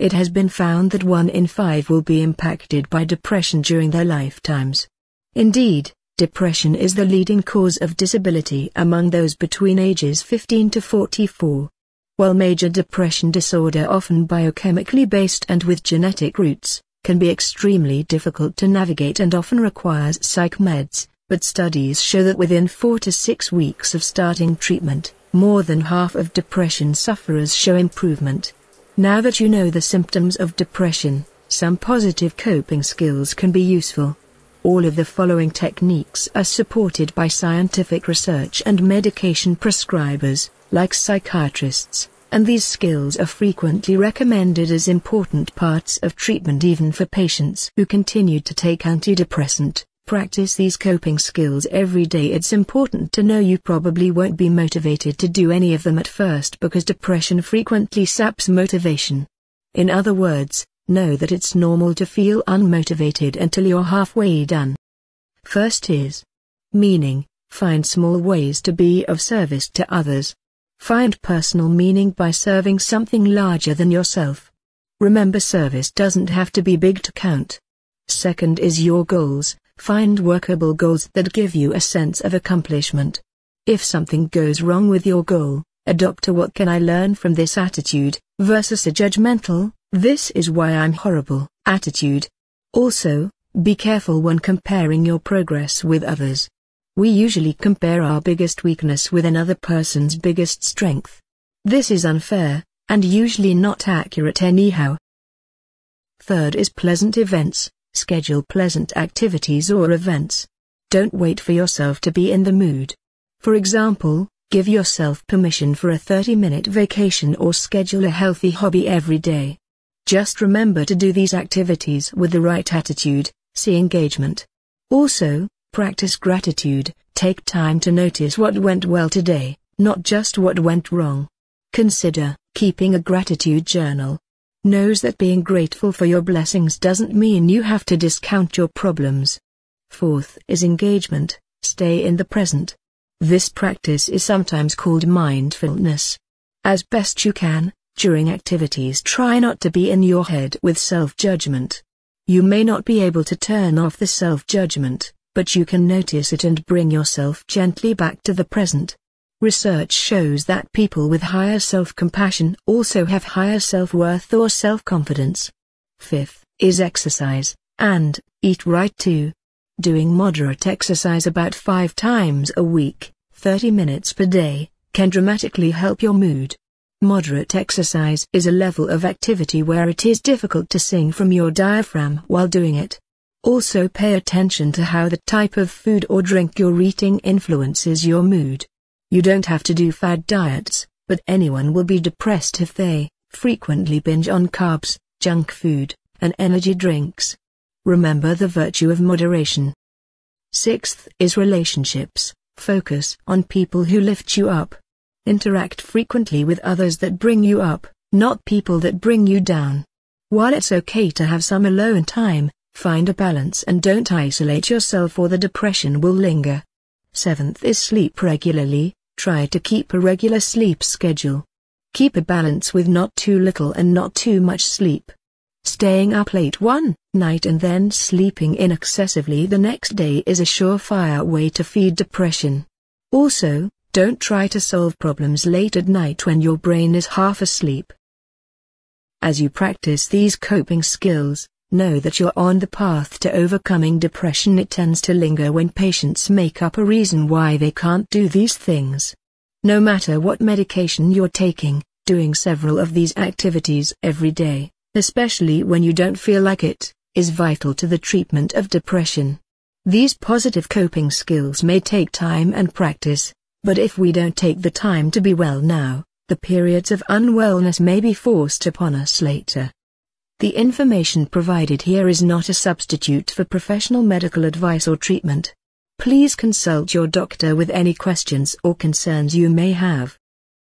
It has been found that one in five will be impacted by depression during their lifetimes. Indeed, depression is the leading cause of disability among those between ages 15 to 44. While major depression disorder often biochemically based and with genetic roots, can be extremely difficult to navigate and often requires psych meds, but studies show that within four to six weeks of starting treatment, more than half of depression sufferers show improvement. Now that you know the symptoms of depression, some positive coping skills can be useful. All of the following techniques are supported by scientific research and medication prescribers, like psychiatrists, and these skills are frequently recommended as important parts of treatment even for patients who continue to take antidepressant Practice these coping skills every day. It's important to know you probably won't be motivated to do any of them at first because depression frequently saps motivation. In other words, know that it's normal to feel unmotivated until you're halfway done. First is meaning. Find small ways to be of service to others. Find personal meaning by serving something larger than yourself. Remember service doesn't have to be big to count. Second is your goals. Find workable goals that give you a sense of accomplishment. If something goes wrong with your goal, adopt a what can I learn from this attitude, versus a judgmental, this is why I'm horrible, attitude. Also, be careful when comparing your progress with others. We usually compare our biggest weakness with another person's biggest strength. This is unfair, and usually not accurate anyhow. Third is pleasant events. Schedule pleasant activities or events. Don't wait for yourself to be in the mood. For example, give yourself permission for a 30-minute vacation or schedule a healthy hobby every day. Just remember to do these activities with the right attitude, see engagement. Also, practice gratitude, take time to notice what went well today, not just what went wrong. Consider keeping a gratitude journal, knows that being grateful for your blessings doesn't mean you have to discount your problems. Fourth is engagement, stay in the present. This practice is sometimes called mindfulness. As best you can, during activities try not to be in your head with self-judgment. You may not be able to turn off the self-judgment, but you can notice it and bring yourself gently back to the present. Research shows that people with higher self-compassion also have higher self-worth or self-confidence. Fifth is exercise, and eat right too. Doing moderate exercise about five times a week, 30 minutes per day, can dramatically help your mood. Moderate exercise is a level of activity where it is difficult to sing from your diaphragm while doing it. Also pay attention to how the type of food or drink you're eating influences your mood. You don't have to do fad diets, but anyone will be depressed if they frequently binge on carbs, junk food, and energy drinks. Remember the virtue of moderation. Sixth is relationships. Focus on people who lift you up. Interact frequently with others that bring you up, not people that bring you down. While it's okay to have some alone time, find a balance and don't isolate yourself or the depression will linger. Seventh is sleep regularly. Try to keep a regular sleep schedule. Keep a balance with not too little and not too much sleep. Staying up late one night and then sleeping in excessively the next day is a surefire way to feed depression. Also, don't try to solve problems late at night when your brain is half asleep. As you practice these coping skills, Know that you're on the path to overcoming depression. It tends to linger when patients make up a reason why they can't do these things. No matter what medication you're taking, doing several of these activities every day, especially when you don't feel like it, is vital to the treatment of depression. These positive coping skills may take time and practice, but if we don't take the time to be well now, the periods of unwellness may be forced upon us later. The information provided here is not a substitute for professional medical advice or treatment. Please consult your doctor with any questions or concerns you may have.